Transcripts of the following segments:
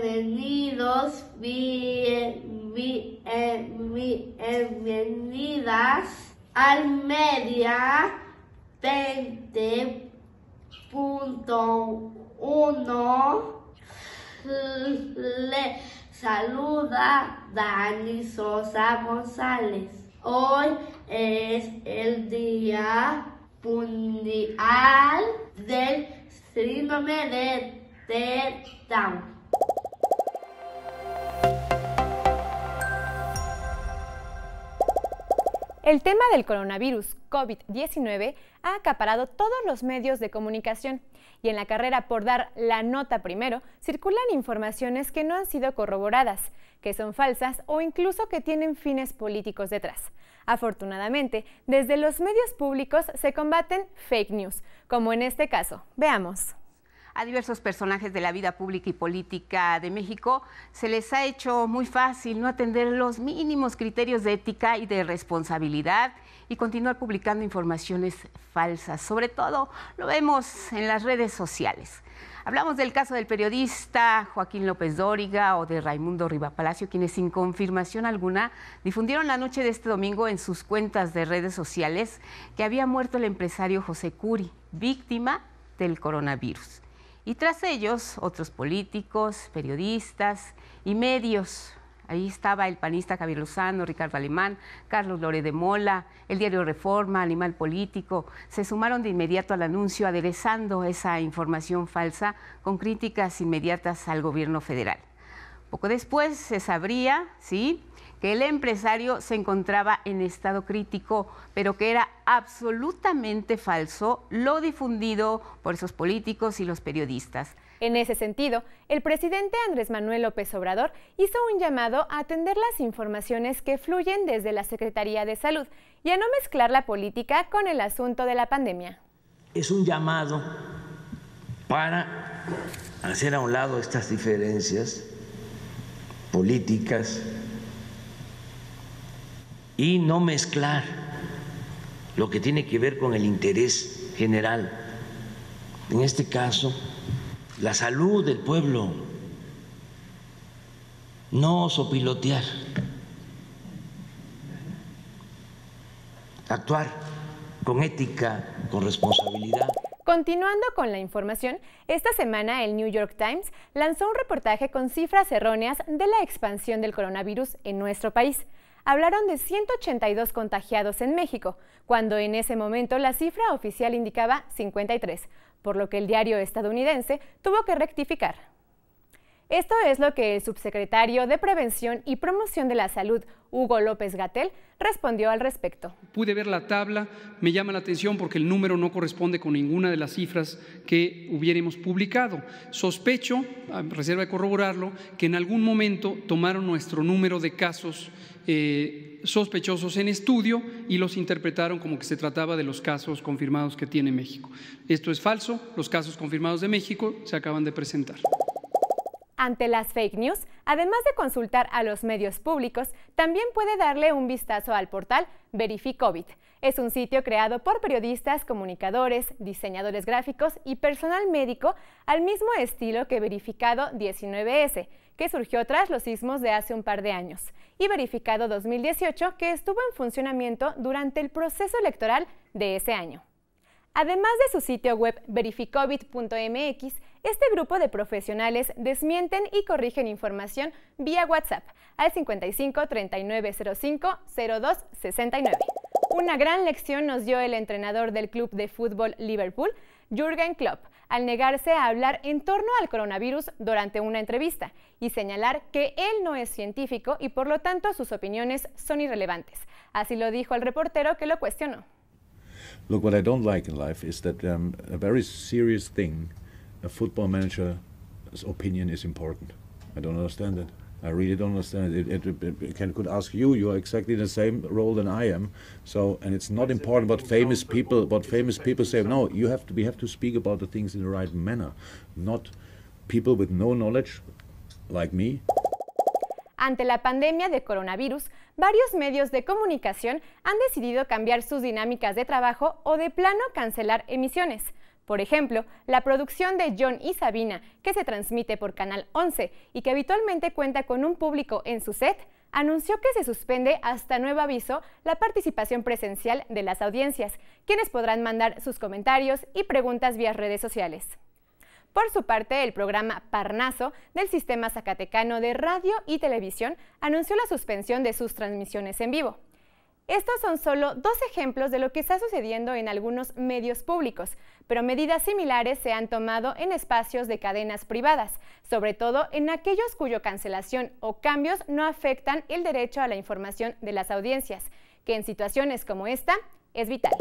bienvenidos, bienvenidas al media 20.1. Le saluda Dani Sosa González. Hoy es el día mundial del síndrome de down. El tema del coronavirus COVID-19 ha acaparado todos los medios de comunicación y en la carrera por dar la nota primero circulan informaciones que no han sido corroboradas, que son falsas o incluso que tienen fines políticos detrás. Afortunadamente, desde los medios públicos se combaten fake news, como en este caso. Veamos a diversos personajes de la vida pública y política de México, se les ha hecho muy fácil no atender los mínimos criterios de ética y de responsabilidad y continuar publicando informaciones falsas. Sobre todo lo vemos en las redes sociales. Hablamos del caso del periodista Joaquín López Dóriga o de Raimundo Riva Palacio, quienes sin confirmación alguna difundieron la noche de este domingo en sus cuentas de redes sociales que había muerto el empresario José Curi, víctima del coronavirus. Y tras ellos, otros políticos, periodistas y medios. Ahí estaba el panista Javier Lozano, Ricardo Alemán, Carlos Lore de Mola, el diario Reforma, Animal Político. Se sumaron de inmediato al anuncio aderezando esa información falsa con críticas inmediatas al gobierno federal. Poco después se sabría, ¿sí? que el empresario se encontraba en estado crítico, pero que era absolutamente falso lo difundido por esos políticos y los periodistas. En ese sentido, el presidente Andrés Manuel López Obrador hizo un llamado a atender las informaciones que fluyen desde la Secretaría de Salud y a no mezclar la política con el asunto de la pandemia. Es un llamado para hacer a un lado estas diferencias políticas, y no mezclar lo que tiene que ver con el interés general. En este caso, la salud del pueblo, no sopilotear, actuar con ética, con responsabilidad. Continuando con la información, esta semana el New York Times lanzó un reportaje con cifras erróneas de la expansión del coronavirus en nuestro país hablaron de 182 contagiados en México, cuando en ese momento la cifra oficial indicaba 53, por lo que el diario estadounidense tuvo que rectificar. Esto es lo que el subsecretario de Prevención y Promoción de la Salud, Hugo López Gatel, respondió al respecto. Pude ver la tabla, me llama la atención porque el número no corresponde con ninguna de las cifras que hubiéramos publicado. Sospecho, a reserva de corroborarlo, que en algún momento tomaron nuestro número de casos eh, sospechosos en estudio y los interpretaron como que se trataba de los casos confirmados que tiene México. Esto es falso, los casos confirmados de México se acaban de presentar. Ante las fake news, además de consultar a los medios públicos, también puede darle un vistazo al portal Verificovit. Es un sitio creado por periodistas, comunicadores, diseñadores gráficos y personal médico al mismo estilo que Verificado 19S que surgió tras los sismos de hace un par de años, y verificado 2018, que estuvo en funcionamiento durante el proceso electoral de ese año. Además de su sitio web verificovid.mx, este grupo de profesionales desmienten y corrigen información vía WhatsApp al 55 02 69. Una gran lección nos dio el entrenador del club de fútbol Liverpool, Jürgen Klopp, al negarse a hablar en torno al coronavirus durante una entrevista y señalar que él no es científico y por lo tanto sus opiniones son irrelevantes. Así lo dijo el reportero que lo cuestionó. what I don't like in life is that um, a very serious thing, a football manager's opinion is important. I don't understand I really don't understand it. It, it, it can, could ask you. You are exactly in the same role than I am. So, and it's not important what famous people what famous people say. No, you have to. We have to speak about the things in the right manner, not people with no knowledge, like me. Ante la pandemia de coronavirus, varios medios de comunicación han decidido cambiar sus dinámicas de trabajo o de plano cancelar emisiones. Por ejemplo, la producción de John y Sabina, que se transmite por Canal 11 y que habitualmente cuenta con un público en su set, anunció que se suspende hasta nuevo aviso la participación presencial de las audiencias, quienes podrán mandar sus comentarios y preguntas vía redes sociales. Por su parte, el programa Parnaso del Sistema Zacatecano de Radio y Televisión anunció la suspensión de sus transmisiones en vivo. Estos son solo dos ejemplos de lo que está sucediendo en algunos medios públicos, pero medidas similares se han tomado en espacios de cadenas privadas, sobre todo en aquellos cuyo cancelación o cambios no afectan el derecho a la información de las audiencias, que en situaciones como esta es vital.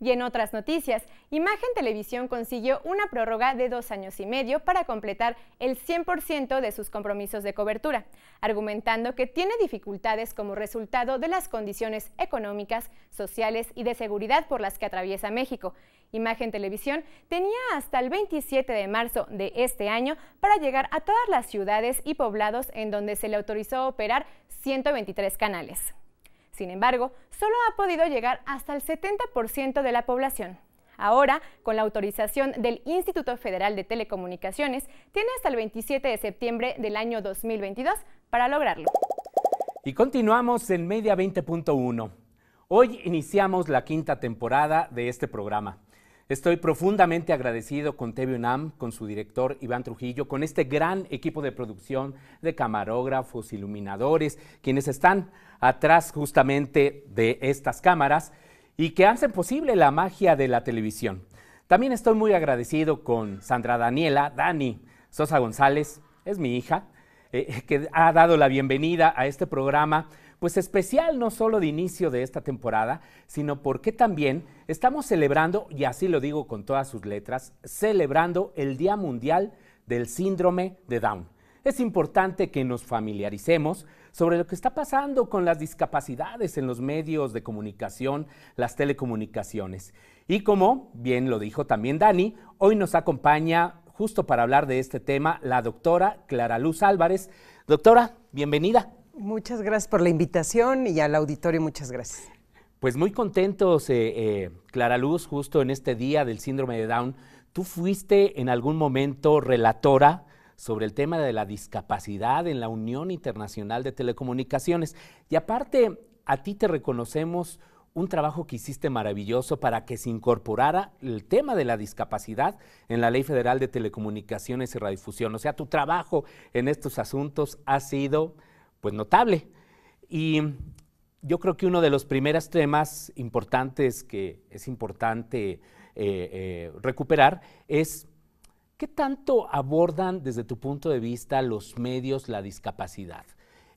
Y en otras noticias, Imagen Televisión consiguió una prórroga de dos años y medio para completar el 100% de sus compromisos de cobertura, argumentando que tiene dificultades como resultado de las condiciones económicas, sociales y de seguridad por las que atraviesa México. Imagen Televisión tenía hasta el 27 de marzo de este año para llegar a todas las ciudades y poblados en donde se le autorizó operar 123 canales. Sin embargo, solo ha podido llegar hasta el 70% de la población. Ahora, con la autorización del Instituto Federal de Telecomunicaciones, tiene hasta el 27 de septiembre del año 2022 para lograrlo. Y continuamos en Media 20.1. Hoy iniciamos la quinta temporada de este programa. Estoy profundamente agradecido con TV UNAM, con su director Iván Trujillo, con este gran equipo de producción de camarógrafos, iluminadores, quienes están atrás justamente de estas cámaras y que hacen posible la magia de la televisión. También estoy muy agradecido con Sandra Daniela, Dani Sosa González, es mi hija, eh, que ha dado la bienvenida a este programa pues especial no solo de inicio de esta temporada, sino porque también estamos celebrando, y así lo digo con todas sus letras, celebrando el Día Mundial del Síndrome de Down. Es importante que nos familiaricemos sobre lo que está pasando con las discapacidades en los medios de comunicación, las telecomunicaciones. Y como bien lo dijo también Dani, hoy nos acompaña justo para hablar de este tema la doctora Clara Luz Álvarez. Doctora, bienvenida. Muchas gracias por la invitación y al auditorio muchas gracias. Pues muy contentos, eh, eh, Clara Luz, justo en este día del síndrome de Down. Tú fuiste en algún momento relatora sobre el tema de la discapacidad en la Unión Internacional de Telecomunicaciones. Y aparte, a ti te reconocemos un trabajo que hiciste maravilloso para que se incorporara el tema de la discapacidad en la Ley Federal de Telecomunicaciones y Radiodifusión. O sea, tu trabajo en estos asuntos ha sido pues notable. Y yo creo que uno de los primeros temas importantes que es importante eh, eh, recuperar es qué tanto abordan desde tu punto de vista los medios la discapacidad.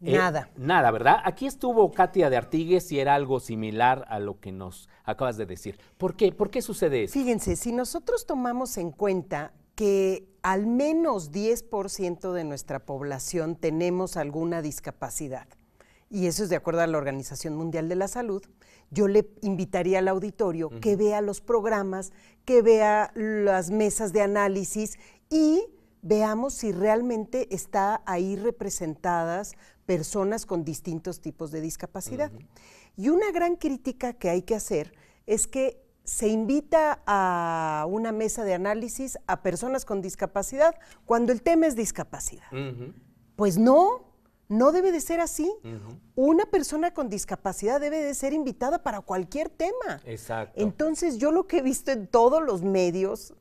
Eh, nada. Nada, ¿verdad? Aquí estuvo Katia de Artigues y era algo similar a lo que nos acabas de decir. ¿Por qué? ¿Por qué sucede eso? Fíjense, si nosotros tomamos en cuenta que al menos 10% de nuestra población tenemos alguna discapacidad. Y eso es de acuerdo a la Organización Mundial de la Salud. Yo le invitaría al auditorio que vea los programas, que vea las mesas de análisis y veamos si realmente está ahí representadas personas con distintos tipos de discapacidad. Y una gran crítica que hay que hacer es que se invita a una mesa de análisis a personas con discapacidad cuando el tema es discapacidad. Pues no, no debe de ser así. Una persona con discapacidad debe de ser invitada para cualquier tema. Exacto. Entonces yo lo que he visto en todos los medios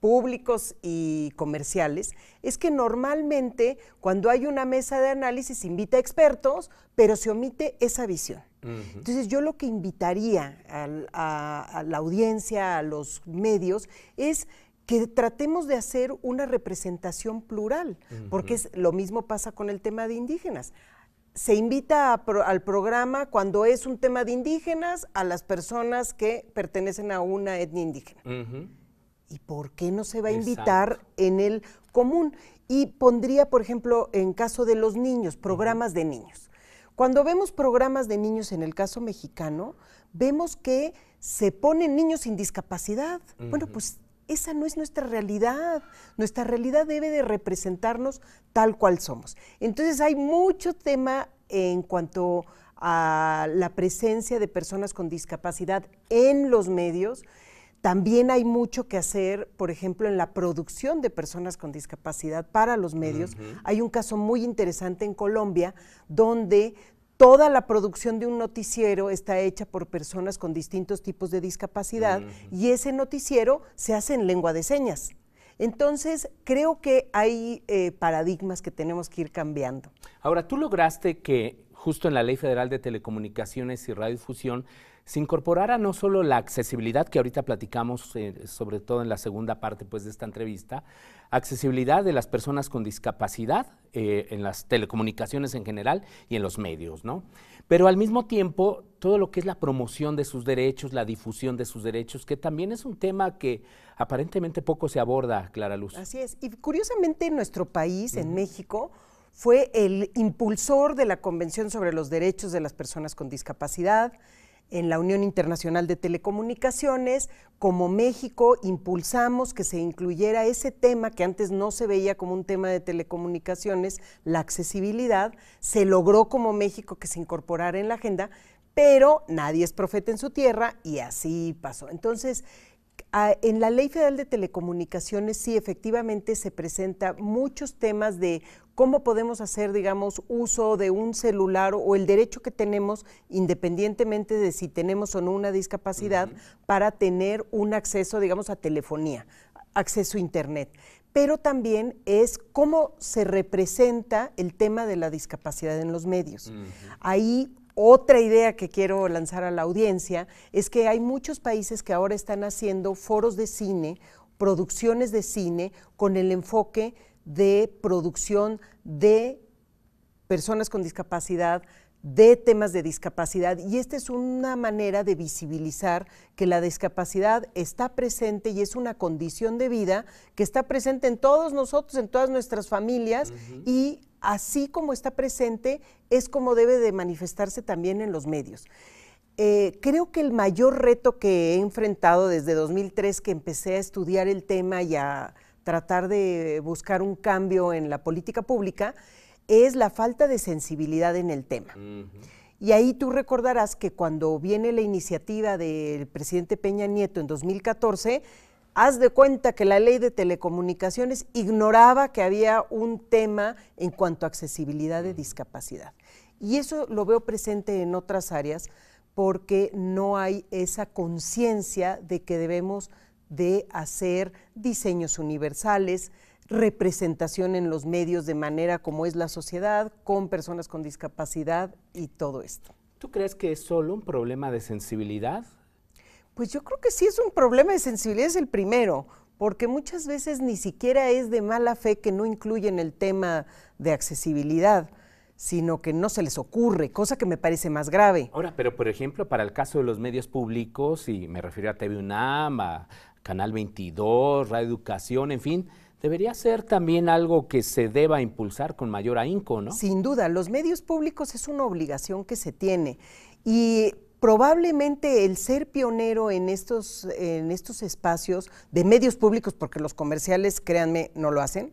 públicos y comerciales, es que normalmente cuando hay una mesa de análisis invita a expertos, pero se omite esa visión. Entonces yo lo que invitaría a, la audiencia, a los medios, es que tratemos de hacer una representación plural, porque lo mismo pasa con el tema de indígenas. Se invita al programa cuando es un tema de indígenas a las personas que pertenecen a una etnia indígena. ¿Y por qué no se va a invitar en el común? Y pondría, por ejemplo, en caso de los niños, programas de niños. Cuando vemos programas de niños, en el caso mexicano, vemos que se ponen niños sin discapacidad. Bueno, pues esa no es nuestra realidad. Nuestra realidad debe de representarnos tal cual somos. Entonces hay mucho tema en cuanto a la presencia de personas con discapacidad en los medios también hay mucho que hacer, por ejemplo, en la producción de personas con discapacidad para los medios. Hay un caso muy interesante en Colombia donde toda la producción de un noticiero está hecha por personas con distintos tipos de discapacidad y ese noticiero se hace en lengua de señas. Entonces, creo que hay eh, paradigmas que tenemos que ir cambiando. Ahora, tú lograste que justo en la Ley Federal de Telecomunicaciones y Radiodifusión se incorporara no solo la accesibilidad que ahorita platicamos, eh, sobre todo en la segunda parte pues, de esta entrevista, accesibilidad de las personas con discapacidad eh, en las telecomunicaciones en general y en los medios, ¿no? Pero al mismo tiempo, todo lo que es la promoción de sus derechos, la difusión de sus derechos, que también es un tema que aparentemente poco se aborda, Clara Luz. Así es. Y curiosamente nuestro país, en México, fue el impulsor de la Convención sobre los Derechos de las Personas con Discapacidad, en la Unión Internacional de Telecomunicaciones, como México impulsamos que se incluyera ese tema que antes no se veía como un tema de telecomunicaciones, la accesibilidad, se logró como México que se incorporara en la agenda, pero nadie es profeta en su tierra y así pasó. Entonces, en la Ley Federal de Telecomunicaciones sí efectivamente se presenta muchos temas de ¿Cómo podemos hacer, digamos, uso de un celular o el derecho que tenemos, independientemente de si tenemos o no una discapacidad, para tener un acceso, digamos, a telefonía, acceso a Internet? pero también es cómo se representa el tema de la discapacidad en los medios. Ahí otra idea que quiero lanzar a la audiencia es que hay muchos países que ahora están haciendo foros de cine, producciones de cine con el enfoque de producción de personas con discapacidad, de temas de discapacidad y esta es una manera de visibilizar que la discapacidad está presente y es una condición de vida que está presente en todos nosotros, en todas nuestras familias y así como está presente es como debe de manifestarse también en los medios. Eh, creo que el mayor reto que he enfrentado desde 2003 que empecé a estudiar el tema y a, tratar de buscar un cambio en la política pública es la falta de sensibilidad en el tema. Y ahí tú recordarás que cuando viene la iniciativa del presidente Peña Nieto en 2014, haz de cuenta que la ley de telecomunicaciones ignoraba que había un tema en cuanto a accesibilidad de discapacidad. Y eso lo veo presente en otras áreas porque no hay esa conciencia de que debemos de hacer diseños universales, representación en los medios de manera como es la sociedad, con personas con discapacidad y todo esto. ¿Tú crees que es solo un problema de sensibilidad? Pues yo creo que sí es un problema de sensibilidad, es el primero, porque muchas veces ni siquiera es de mala fe que no incluyen el tema de accesibilidad sino que no se les ocurre, cosa que me parece más grave. Ahora, pero por ejemplo, para el caso de los medios públicos, y me refiero a TV a, Canal 22, Radio Educación, en fin, debería ser también algo que se deba impulsar con mayor ahínco, ¿no? Sin duda, los medios públicos es una obligación que se tiene y probablemente el ser pionero en estos, en estos espacios de medios públicos, porque los comerciales, créanme, no lo hacen,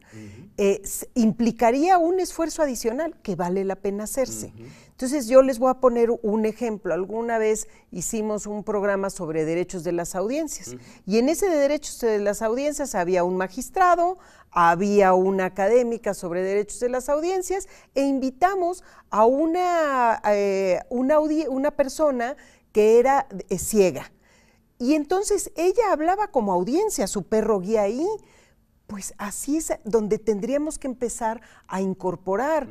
eh, implicaría un esfuerzo adicional que vale la pena hacerse. Entonces yo les voy a poner un ejemplo. Alguna vez hicimos un programa sobre derechos de las audiencias y en ese de derechos de las audiencias había un magistrado, había una académica sobre derechos de las audiencias e invitamos a una, eh, una, persona que era eh, ciega. Y entonces ella hablaba como audiencia, su perro guía ahí. Pues así es donde tendríamos que empezar a incorporar.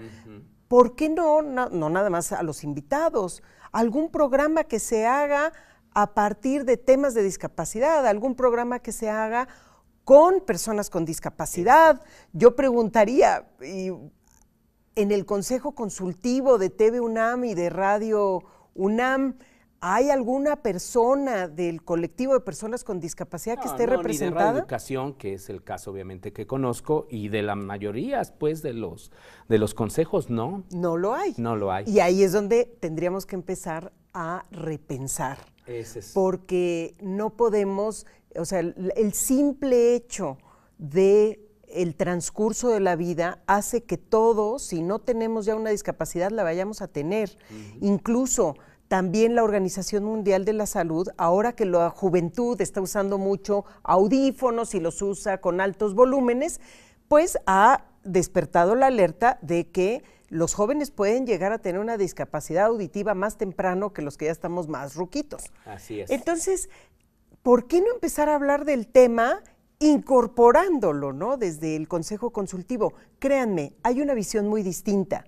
¿por qué no, no, nada más a los invitados? Algún programa que se haga a partir de temas de discapacidad, algún programa que se haga con personas con discapacidad. Yo preguntaría, en el Consejo Consultivo de TV UNAM y de Radio UNAM, ¿Hay alguna persona del colectivo de personas con discapacidad que esté representada? Ni de educación, que es el caso obviamente que conozco, y de la mayoría pues de los de los consejos no. No lo hay. No lo hay. Y ahí es donde tendríamos que empezar a repensar. Ese es. Porque no podemos, o sea, el, simple hecho de el transcurso de la vida hace que todos, si no tenemos ya una discapacidad, la vayamos a tener. Incluso también la Organización Mundial de la Salud, ahora que la juventud está usando mucho audífonos y los usa con altos volúmenes, pues ha despertado la alerta de que los jóvenes pueden llegar a tener una discapacidad auditiva más temprano que los que ya estamos más ruquitos. Así es. Entonces, ¿por qué no empezar a hablar del tema incorporándolo, ¿no? Desde el Consejo Consultivo. Créanme, hay una visión muy distinta.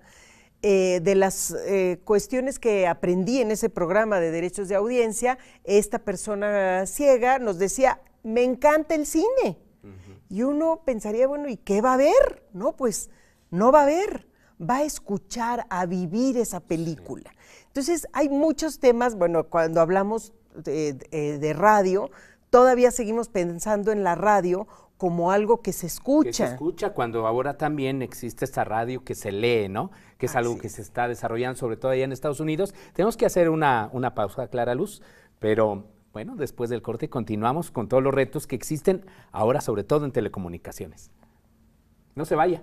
Eh, de las eh, cuestiones que aprendí en ese programa de derechos de audiencia, esta persona ciega nos decía, me encanta el cine. Y uno pensaría, bueno, ¿y qué va a ver? No, pues no va a ver, va a escuchar, a vivir esa película. Entonces, hay muchos temas, bueno, cuando hablamos de eh, radio, todavía seguimos pensando en la radio como algo que se escucha. se escucha cuando ahora también existe esta radio que se lee, ¿no? Que es algo que se está desarrollando, sobre todo allá en Estados Unidos. Tenemos que hacer una, una pausa, Clara Luz, pero bueno, después del corte continuamos con todos los retos que existen ahora, sobre todo en telecomunicaciones. No se vaya.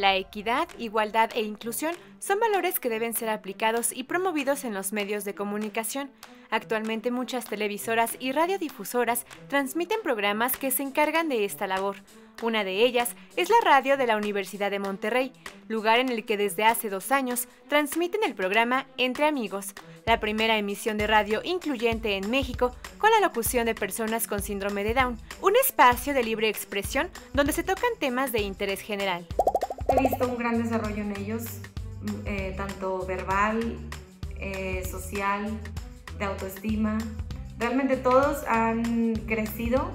La equidad, igualdad e inclusión son valores que deben ser aplicados y promovidos en los medios de comunicación. Actualmente muchas televisoras y radiodifusoras transmiten programas que se encargan de esta labor. Una de ellas es la radio de la Universidad de Monterrey, lugar en el que desde hace dos años transmiten el programa Entre Amigos, la primera emisión de radio incluyente en México con la locución de personas con síndrome de Down, un espacio de libre expresión donde se tocan temas de interés general. He visto un gran desarrollo en ellos, mm, eh, tanto verbal, eh, social, de autoestima. Realmente todos han crecido,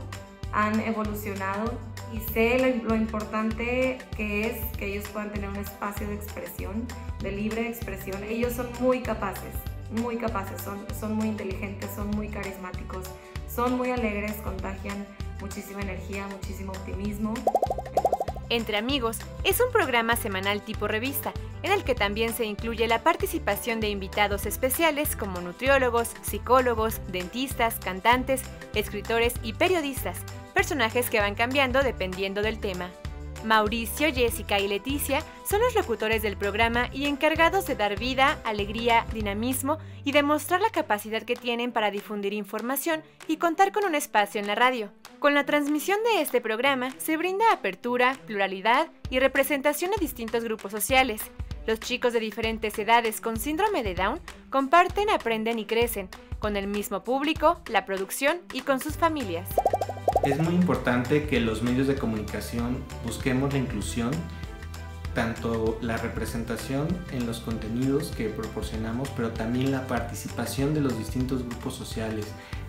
han evolucionado y sé lo, importante que es que ellos puedan tener un espacio de expresión, de libre expresión. Ellos son muy capaces, muy capaces, son, son muy inteligentes, son muy carismáticos, son muy alegres, contagian muchísima energía, muchísimo optimismo. Entre Amigos es un programa semanal tipo revista, en el que también se incluye la participación de invitados especiales como nutriólogos, psicólogos, dentistas, cantantes, escritores y periodistas, personajes que van cambiando dependiendo del tema. Mauricio, Jessica y Leticia son los locutores del programa y encargados de dar vida, alegría, dinamismo y demostrar la capacidad que tienen para difundir información y contar con un espacio en la radio. Con la transmisión de este programa se brinda apertura, pluralidad y representación a distintos grupos sociales. Los chicos de diferentes edades con síndrome de Down comparten, aprenden y crecen, con el mismo público, la producción y con sus familias es muy importante que los medios de comunicación busquemos la inclusión, tanto la representación en los contenidos que proporcionamos, pero también la participación de los distintos grupos sociales,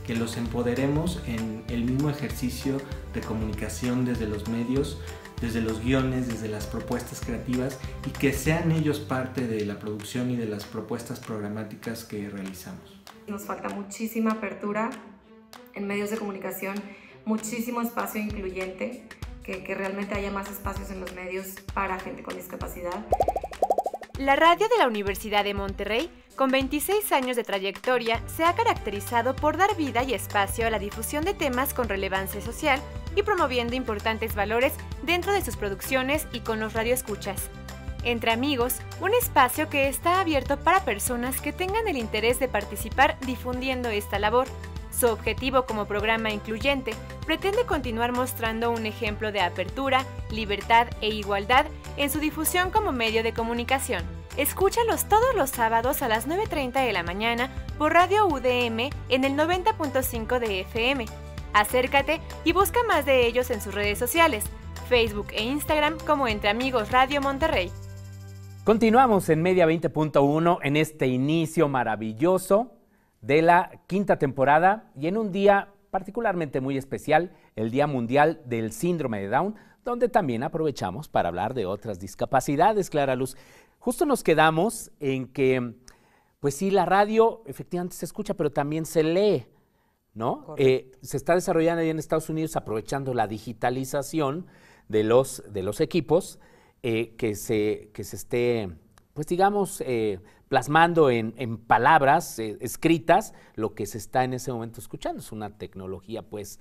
que los empoderemos en el mismo ejercicio de comunicación desde los medios, desde los guiones, desde las propuestas creativas y que sean ellos parte de la producción y de las propuestas programáticas que realizamos. Nos falta muchísima apertura en medios de comunicación muchísimo espacio incluyente, que, realmente haya más espacios en los medios para gente con discapacidad. La radio de la Universidad de Monterrey, con 26 años de trayectoria, se ha caracterizado por dar vida y espacio a la difusión de temas con relevancia social y promoviendo importantes valores dentro de sus producciones y con los radioescuchas. Entre Amigos, un espacio que está abierto para personas que tengan el interés de participar difundiendo esta labor, su objetivo como programa incluyente pretende continuar mostrando un ejemplo de apertura, libertad e igualdad en su difusión como medio de comunicación. Escúchalos todos los sábados a las 9.30 de la mañana por Radio UDM en el 90.5 de FM. Acércate y busca más de ellos en sus redes sociales, Facebook e Instagram como Entre Amigos Radio Monterrey. Continuamos en Media 20.1 en este inicio maravilloso de la quinta temporada y en un día particularmente muy especial, el Día Mundial del Síndrome de Down, donde también aprovechamos para hablar de otras discapacidades, Clara Luz. Justo nos quedamos en que, pues sí, la radio efectivamente se escucha, pero también se lee, ¿no? Eh, se está desarrollando ahí en Estados Unidos aprovechando la digitalización de los, de los equipos, eh, que, se, que se esté, pues digamos, eh, plasmando en, palabras eh, escritas lo que se está en ese momento escuchando. Es una tecnología, pues,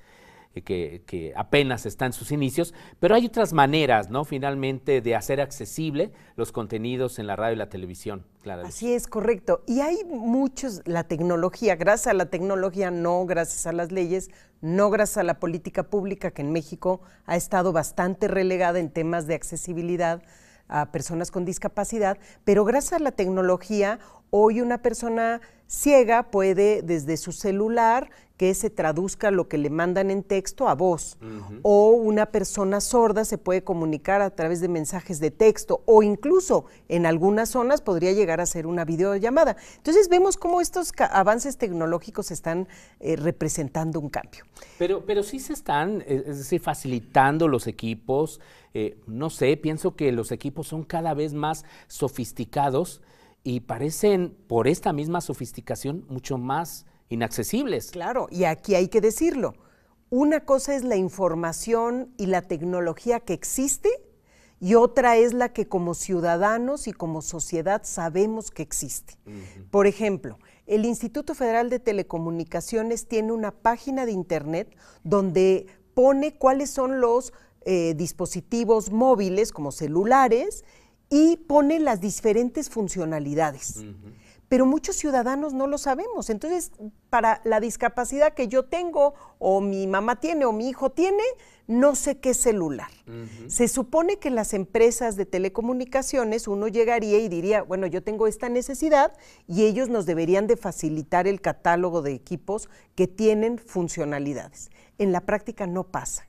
eh, que, que, apenas está en sus inicios, pero hay otras maneras, ¿no? Finalmente, de hacer accesible los contenidos en la radio y la televisión, claro. Así es, correcto. Y hay muchos, la tecnología, gracias a la tecnología, no gracias a las leyes, no gracias a la política pública que en México ha estado bastante relegada en temas de accesibilidad, a personas con discapacidad, pero gracias a la tecnología Hoy una persona ciega puede desde su celular que se traduzca lo que le mandan en texto a voz. O una persona sorda se puede comunicar a través de mensajes de texto o incluso en algunas zonas podría llegar a ser una videollamada. Entonces vemos cómo estos avances tecnológicos están eh, representando un cambio. Pero, pero sí se están, eh, facilitando los equipos. Eh, no sé, pienso que los equipos son cada vez más sofisticados y parecen, por esta misma sofisticación, mucho más inaccesibles. Claro, y aquí hay que decirlo. Una cosa es la información y la tecnología que existe y otra es la que como ciudadanos y como sociedad sabemos que existe. Por ejemplo, el Instituto Federal de Telecomunicaciones tiene una página de Internet donde pone cuáles son los eh, dispositivos móviles como celulares y pone las diferentes funcionalidades. Pero muchos ciudadanos no lo sabemos. Entonces, para la discapacidad que yo tengo, o mi mamá tiene, o mi hijo tiene, no sé qué celular. Se supone que las empresas de telecomunicaciones uno llegaría y diría, bueno, yo tengo esta necesidad y ellos nos deberían de facilitar el catálogo de equipos que tienen funcionalidades. En la práctica no pasa.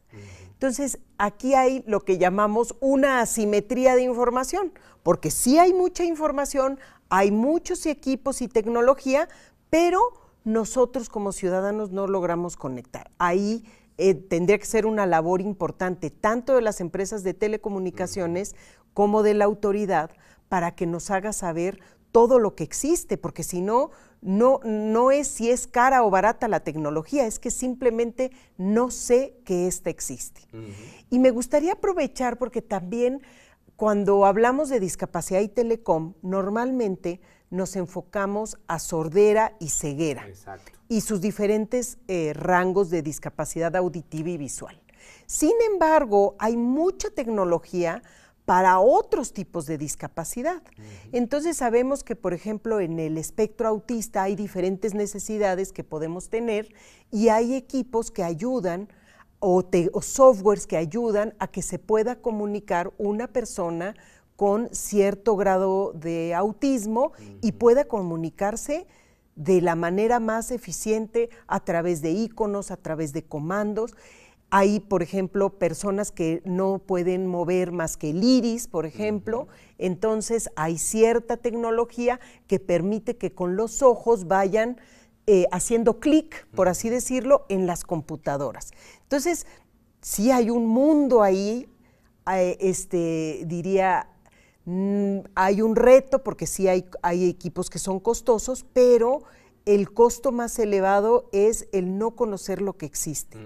Entonces, aquí hay lo que llamamos una asimetría de información, porque sí hay mucha información, hay muchos equipos y tecnología, pero nosotros como ciudadanos no logramos conectar. Ahí eh, tendría que ser una labor importante, tanto de las empresas de telecomunicaciones como de la autoridad, para que nos haga saber todo lo que existe, porque si no, no, es si es cara o barata la tecnología, es que simplemente no sé que ésta existe. Y me gustaría aprovechar porque también cuando hablamos de discapacidad y telecom, normalmente nos enfocamos a sordera y ceguera y sus diferentes eh, rangos de discapacidad auditiva y visual. Sin embargo, hay mucha tecnología para otros tipos de discapacidad. Entonces sabemos que, por ejemplo, en el espectro autista hay diferentes necesidades que podemos tener y hay equipos que ayudan o softwares que ayudan a que se pueda comunicar una persona con cierto grado de autismo y pueda comunicarse de la manera más eficiente a través de iconos, a través de comandos. Hay, por ejemplo, personas que no pueden mover más que el iris, por ejemplo. Entonces, hay cierta tecnología que permite que con los ojos vayan eh, haciendo clic, por así decirlo, en las computadoras. Entonces, sí hay un mundo ahí, eh, este, diría, Mm, hay un reto porque sí hay, hay equipos que son costosos, pero el costo más elevado es el no conocer lo que existe.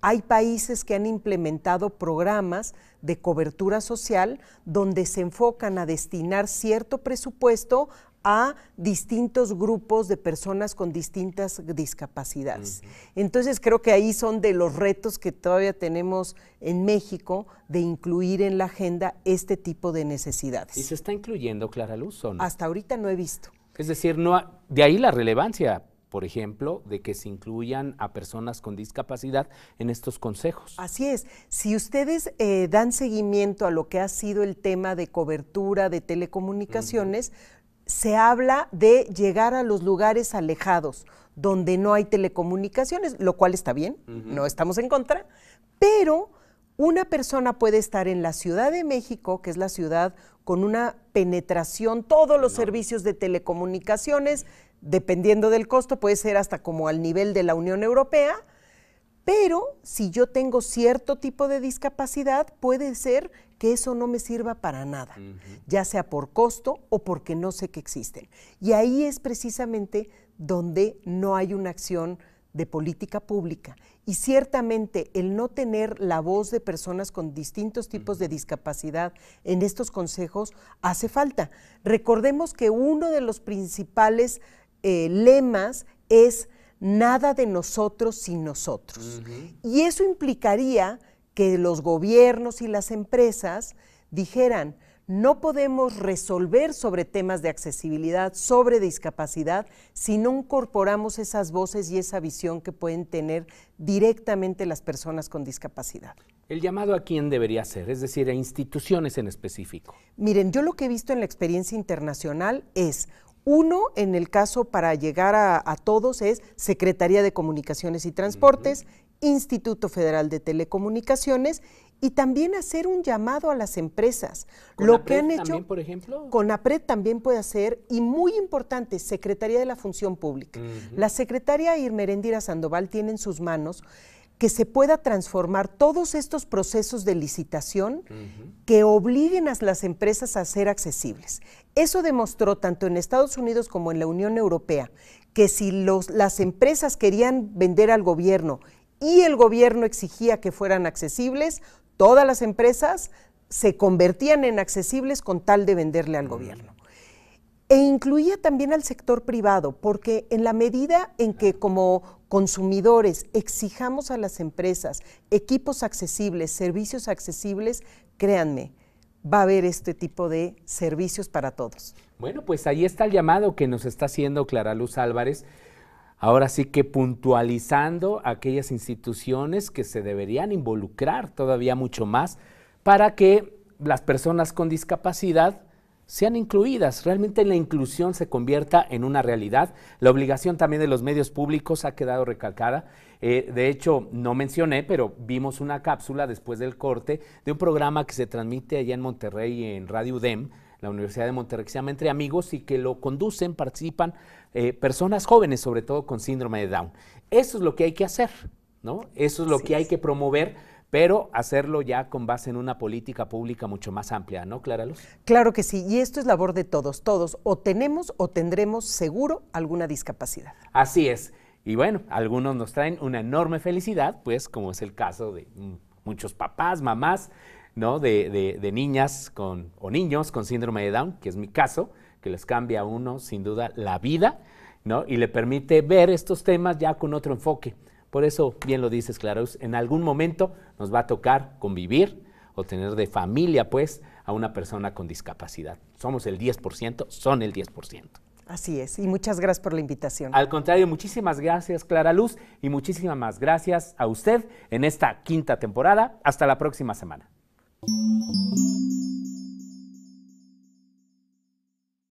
Hay países que han implementado programas de cobertura social donde se enfocan a destinar cierto presupuesto a distintos grupos de personas con distintas discapacidades. Entonces creo que ahí son de los retos que todavía tenemos en México de incluir en la agenda este tipo de necesidades. ¿Y se está incluyendo Clara Luz o no? Hasta ahorita no he visto. Es decir, no de ahí la relevancia, por ejemplo, de que se incluyan a personas con discapacidad en estos consejos. Así es. Si ustedes eh, dan seguimiento a lo que ha sido el tema de cobertura de telecomunicaciones, se habla de llegar a los lugares alejados, donde no hay telecomunicaciones, lo cual está bien, no estamos en contra, pero una persona puede estar en la Ciudad de México, que es la ciudad con una penetración, todos los servicios de telecomunicaciones, dependiendo del costo, puede ser hasta como al nivel de la Unión Europea, pero si yo tengo cierto tipo de discapacidad, puede ser que eso no me sirva para nada, ya sea por costo o porque no sé que existen. Y ahí es precisamente donde no hay una acción de política pública. Y ciertamente el no tener la voz de personas con distintos tipos de discapacidad en estos consejos hace falta. Recordemos que uno de los principales eh, lemas es nada de nosotros sin nosotros. Y eso implicaría que los gobiernos y las empresas dijeran, no podemos resolver sobre temas de accesibilidad, sobre discapacidad, si no incorporamos esas voces y esa visión que pueden tener directamente las personas con discapacidad. ¿El llamado a quién debería ser? Es decir, a instituciones en específico. Miren, yo lo que he visto en la experiencia internacional es uno, en el caso para llegar a, todos, es Secretaría de Comunicaciones y Transportes, Instituto Federal de Telecomunicaciones y también hacer un llamado a las empresas. Lo que han e hecho también, por ejemplo, APRED también puede hacer y muy importante, Secretaría de la Función Pública. La secretaria Irmerendira Sandoval tiene en sus manos que se pueda transformar todos estos procesos de licitación que obliguen a las empresas a ser accesibles. Eso demostró tanto en Estados Unidos como en la Unión Europea que si las empresas querían vender al gobierno y el gobierno exigía que fueran accesibles, todas las empresas se convertían en accesibles con tal de venderle al gobierno. E incluía también al sector privado, porque en la medida en que como consumidores exijamos a las empresas equipos accesibles, servicios accesibles, créanme, va a haber este tipo de servicios para todos. Bueno, pues ahí está el llamado que nos está haciendo Clara Luz Álvarez Ahora sí que puntualizando aquellas instituciones que se deberían involucrar todavía mucho más para que las personas con discapacidad sean incluidas, realmente la inclusión se convierta en una realidad. La obligación también de los medios públicos ha quedado recalcada. Eh, de hecho, no mencioné, pero vimos una cápsula después del corte de un programa que se transmite allá en Monterrey en Radio UDEM, la Universidad de Monterrey, se llama Entre Amigos y que lo conducen, participan eh, personas jóvenes, sobre todo con síndrome de Down. Eso es lo que hay que hacer, ¿no? Eso es lo que hay que promover pero hacerlo ya con base en una política pública mucho más amplia, ¿no, Clara Luz? Claro que sí, y esto es labor de todos, todos o tenemos o tendremos seguro alguna discapacidad. Así es, y bueno, algunos nos traen una enorme felicidad, pues como es el caso de mm, muchos papás, mamás, de, niñas o niños con síndrome de Down, que es mi caso, que les cambia a uno sin duda la vida, ¿no? Y le permite ver estos temas ya con otro enfoque. Por eso, bien lo dices, Luz, en algún momento nos va a tocar convivir o tener de familia, pues, a una persona con discapacidad. Somos el 10%, son el 10%. Así es, y muchas gracias por la invitación. Al contrario, muchísimas gracias Clara Luz y muchísimas gracias a usted en esta quinta temporada. Hasta la próxima semana. Thank you.